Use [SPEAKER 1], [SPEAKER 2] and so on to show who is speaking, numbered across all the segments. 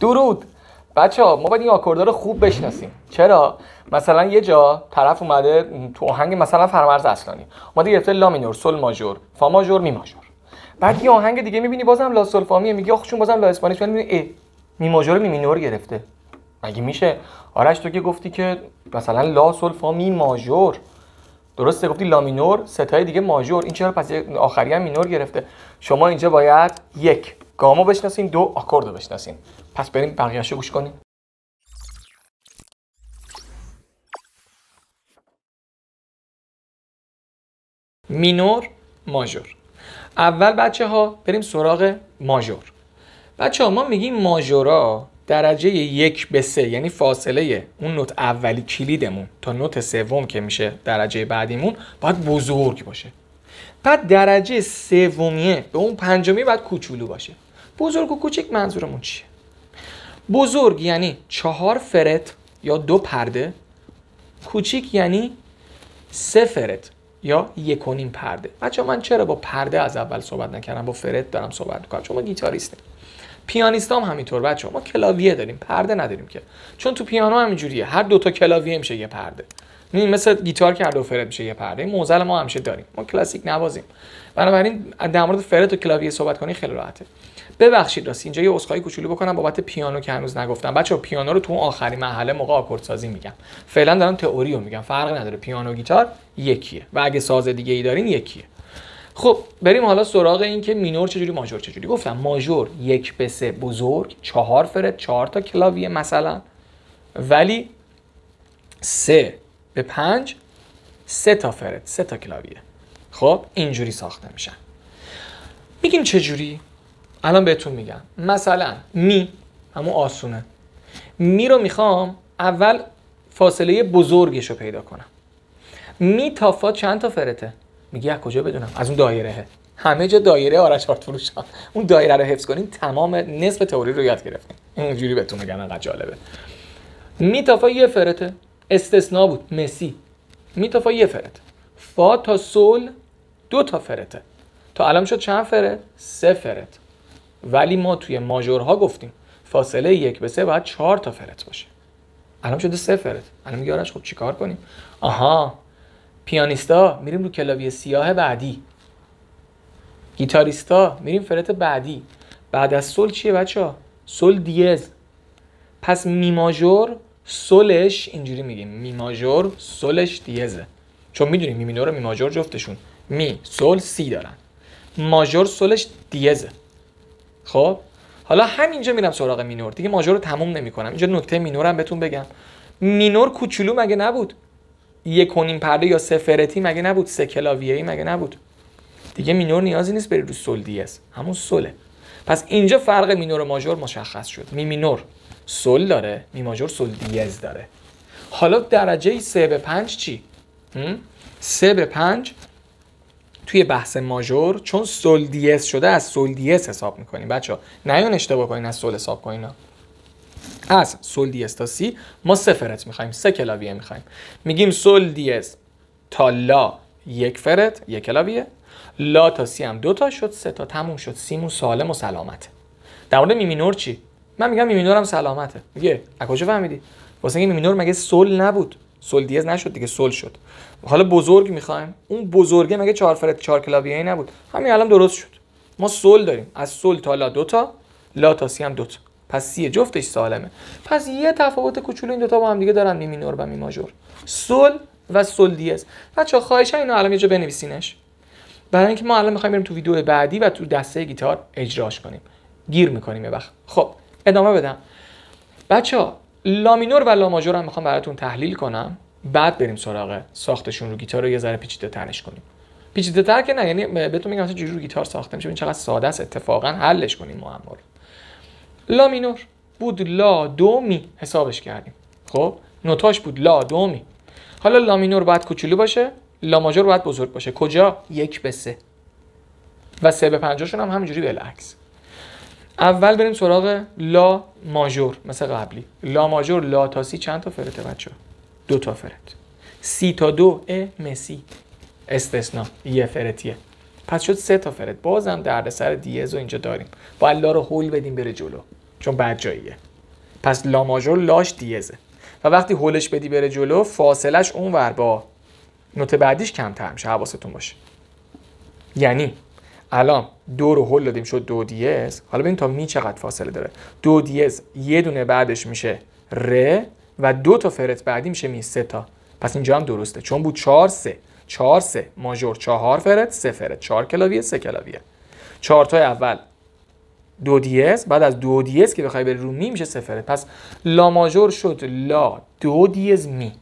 [SPEAKER 1] درود بچه ها ما باید این آکوردار رو خوب بشناسیم چرا مثلا یه جا طرف اومده تو آهنگ مثلا فرمرز اصلانی اومده گرفته لا مینور سل ماجور فا ماژور می ماجور بعد یه آهنگ دیگه میبینی بازم لا سل فا میه میگه آخ چون بازم لا اسپانیش ولی میبینی می ماجور می مینور گرفته مگه میشه آرش تو که گفتی که مثلا لا سل فا می ماژور درسته گفتی لا مینور ستای دیگه ماجور این چرا پس آخری هم مینور گرفته شما اینجا باید یک گامو بشناسین دو آکوردو بشناسین پس بریم بقیهش گوش کنیم مینور ماژور اول بچه ها بریم سراغ ماژور بچه ها ما میگیم ماژورا درجه یک به سه یعنی فاصله اون نوت اولی کلیدمون تا نوت سوم که میشه درجه بعدیمون باید بزرگ باشه بعد درجه سومیه به اون پنجمی باید کوچولو باشه بزرگ و کوچک منظورمون چیه بزرگ یعنی چهار فرت یا دو پرده کوچیک یعنی سه فرت یا یک پرده بچه من چرا با پرده از اول صحبت نکردم با فرت دارم صحبت میکنم چون ما گیتاریستیم پیانیست هم همینطور بچه ما کلاویه داریم پرده نداریم که چون تو پیانو همینجوریه هر دوتا کلاویه میشه یه پرده میدونی مثل گیتار که هر دو فرد میشه یه پرده این موزل ما همشه داریم ما کلاسیک نوازیم بنابراین در مورد فرت و کلاویه صحبت کنی خیلی راحته ببخشید راست اینجا یه اسخای کوچولو بکنم بابت پیانو که هنوز نگفتم بچه پیانو رو تو اون آخرین مرحله موقع سازی میگم فعلا دارم تئوری رو میگم فرق نداره پیانو گیتار یکیه و اگه ساز دیگه ای دارین یکیه خب بریم حالا سراغ این که مینور چجوری ماژور چجوری گفتم ماژور یک به سه بزرگ چهار فرد چهار تا کلاویه مثلا ولی سه به پنج سه تا فرد سه تا کلاویه خب اینجوری ساخته میشن میگیم چجوری الان بهتون میگم مثلا می همون آسونه می رو میخوام اول فاصله بزرگش رو پیدا کنم می تا فا چند تا فرته میگی از کجا بدونم از اون دایره همه جا دایره آرش آرت فروشان اون دایره رو حفظ کنین تمام نصف تئوری رو یاد گرفتین اینجوری بهتون میگم انقدر جالبه می فا یه فرته استثنا بود مسی فا یه فرت فا تا سول دو تا فرته تا الان شد چند فرت سه فرت ولی ما توی ماژورها گفتیم فاصله یک به سه باید چهار تا فرت باشه الان شده سه فرت الان میگه آرش خب چیکار کنیم آها پیانیستا میریم رو کلاوی سیاه بعدی گیتاریستا میریم فرت بعدی بعد از سل چیه بچه ها؟ سل دیز پس می ماژور سلش اینجوری میگیم می ماژور سلش دیزه چون میدونیم می مینور و می ماژور جفتشون می سل سی دارن ماژور سلش دیزه خب حالا همینجا میرم سراغ مینور دیگه ماژور رو تموم نمیکنم اینجا نکته مینورم بهتون بگم مینور کوچولو مگه نبود یک کنیم پرده یا سفرتی مگه نبود سه کلاویه ای مگه نبود دیگه مینور نیازی نیست بری رو سل دیس همون سله پس اینجا فرق مینور و ماژور مشخص شد می مینور سل داره می ماژور سل دیز داره حالا درجه 3 به پنج چی 3 به 5 توی بحث ماژور چون سول دی شده از سول دی حساب میکنیم بچه نیان اشتباه کنین از سل حساب کنین از سول دی اس تا سی ما سه میخوایم سه کلاویه میخوایم میگیم سول دی تا لا یک فرت یک کلاویه لا تا سی هم دو تا شد سه تا تموم شد سیمون سالم و سلامته در مورد می چی من میگم می مینورم سلامته میگه از کجا فهمیدی واسه اینکه مگه سل نبود سل دیز نشد دیگه سل شد حالا بزرگ میخوایم اون بزرگه مگه چهار فرد چهار کلاویه نبود همین الان درست شد ما سل داریم از سل تا لا دو تا لا تا سی هم دو تا پس سی جفتش سالمه پس یه تفاوت کوچولو این دوتا با هم دیگه دارن می مینور و می ماژور سل و سل دیز بچا خواهش اینو الان یه جا بنویسینش برای اینکه ما الان میخوایم بریم تو ویدیو بعدی و تو دسته گیتار اجراش کنیم گیر میکنیم یه وقت خب ادامه بدم بچه لامینور و لاماژور هم میخوام براتون تحلیل کنم بعد بریم سراغ ساختشون رو گیتار رو یه ذره پیچیده تنش کنیم پیچیده تر که نه یعنی بهتون میگم اصلا رو گیتار ساخته میشه این چقدر ساده است اتفاقا حلش کنیم معما لامینور بود لا دو می حسابش کردیم خب نوتاش بود لا دو می حالا لامینور باید کوچولو باشه لاماجور باید بزرگ باشه کجا یک به سه و سه به پنجاشون هم همینجوری بالعکس اول بریم سراغ لا ماژور مثل قبلی لا ماژور لا تا سی چند تا فرت بچه دو تا فرت سی تا دو ا مسی استثنا یه فرتیه پس شد سه تا فرت بازم دردسر دیز رو اینجا داریم با لا رو هول بدیم بره جلو چون بد جاییه پس لا ماژور لاش دیزه و وقتی هولش بدی بره جلو فاصلش اونور با نوت بعدیش کمتر میشه حواستون باشه یعنی الان دو رو هل دادیم شد دو دیز حالا ببین تا می چقدر فاصله داره دو دیز یه دونه بعدش میشه ر و دو تا فرت بعدی میشه می سه تا پس اینجا هم درسته چون بود 4 3 4 3 ماژور 4 فرت 3 فرت 4 کلاویه 3 کلاویه 4 تا اول دو دیز بعد از دو دیز که بخوای بری رو می میشه سه فرت پس لا ماژور شد لا دو دیز می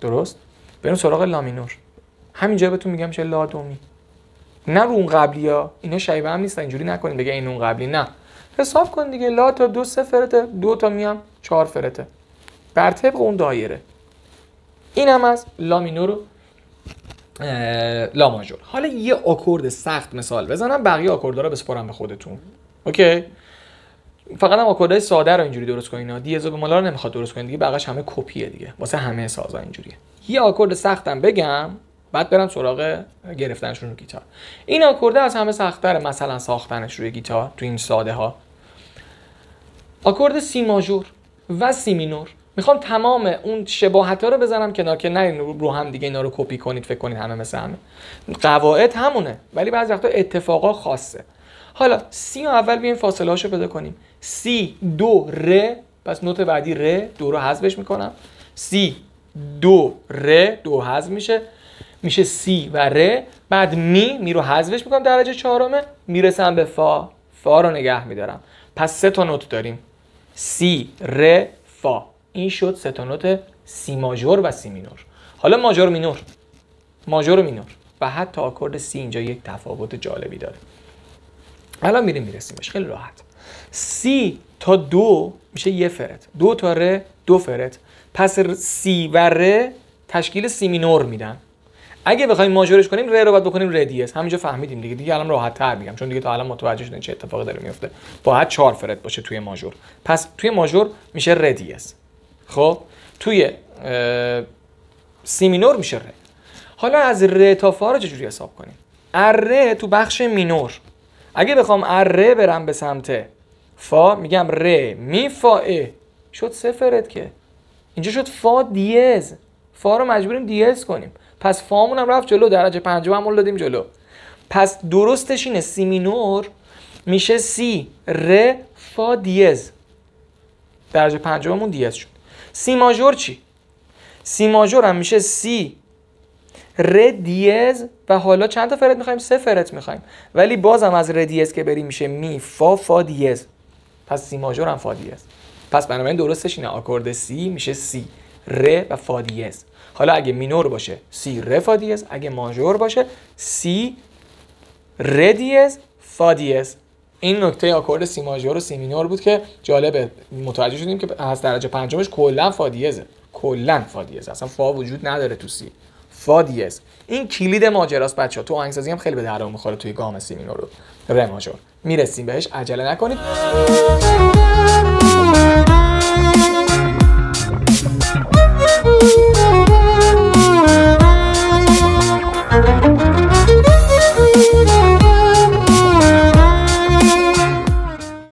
[SPEAKER 1] درست بریم سراغ لامینور همینجا بهتون میگم چه لا دو می نه رو اون قبلی ها اینا شیبه هم نیستن اینجوری نکنین بگه این اون قبلی نه حساب کن دیگه لا تا دو سه فرته دو تا میام چهار فرته بر طبق اون دایره این هم از لا مینور لا ماجور حالا یه آکورد سخت مثال بزنم بقیه آکوردها رو بسپارم به خودتون اوکی فقط هم آکوردهای ساده رو اینجوری درست کنین دیز به مالا رو نمیخواد درست کنین دیگه بقیش همه کپیه دیگه واسه همه سازا اینجوریه یه آکورد سختم بگم بعد برن سراغ گرفتنشون روی گیتار این آکورده از همه سختتر مثلا ساختنش روی گیتار تو این ساده ها آکورد سی ماژور و سی مینور میخوام تمام اون شباهت رو بزنم کنار که نه رو هم دیگه اینا رو کپی کنید فکر کنید همه مثل همه قواعد همونه ولی بعضی وقتا اتفاقا خاصه حالا سی اول بیاییم فاصله هاشو پیدا کنیم سی دو ر پس نوت بعدی ر دو رو حذفش میکنم سی دو ر دو حذف میشه میشه سی و ر بعد می می رو حذفش میکنم درجه چهارمه میرسم به فا فا رو نگه میدارم پس سه تا نوت داریم سی ر فا این شد سه تا نوت سی ماژور و سی مینور حالا ماژور مینور ماژور و مینور و حتی آکورد سی اینجا یک تفاوت جالبی داره الان میریم میرسیمش خیلی راحت سی تا دو میشه یه فرت، دو تا ر دو فرت پس سی و ر تشکیل سی مینور میدن اگه بخوایم ماژورش کنیم ر رو باید بکنیم دیز همینجا فهمیدیم دیگه دیگه الان راحت تر میگم چون دیگه تا الان متوجه شدین چه اتفاقی داره میفته باید چهار فرد باشه توی ماژور پس توی ماژور میشه ردیس خب توی سی مینور میشه ر حالا از ر تا فا رو چجوری حساب کنیم ر تو بخش مینور اگه بخوام ر برم به سمت فا میگم ر می فا شد سفرت که اینجا شد فا دیز فا رو مجبوریم دیز کنیم پس فامون هم رفت جلو درجه پنجم هم دادیم جلو پس درستش اینه سی مینور میشه سی ر فا دیز درجه پنجممون دیز شد سی ماژور چی سی ماژور هم میشه سی ر دیز و حالا چند تا فرت میخوایم سه فرت میخوایم ولی بازم از ر دیز که بریم میشه می فا فا دیز پس سی ماژور هم فا دیز پس بنابراین درستش اینه آکورد سی میشه سی ر و فا دیز حالا اگه مینور باشه سی ر فا دیز اگه ماژور باشه سی ر دیز فا دیز این نکته آکورد سی ماژور و سی مینور بود که جالبه متوجه شدیم که از درجه پنجمش کلا فا دیزه کلا فا دیز اصلا فا وجود نداره تو سی فا دیز این کلید ماجراست بچه ها تو آهنگسازی هم خیلی به درام میخوره توی گام سی مینور رو ر ماژور میرسیم بهش عجله نکنید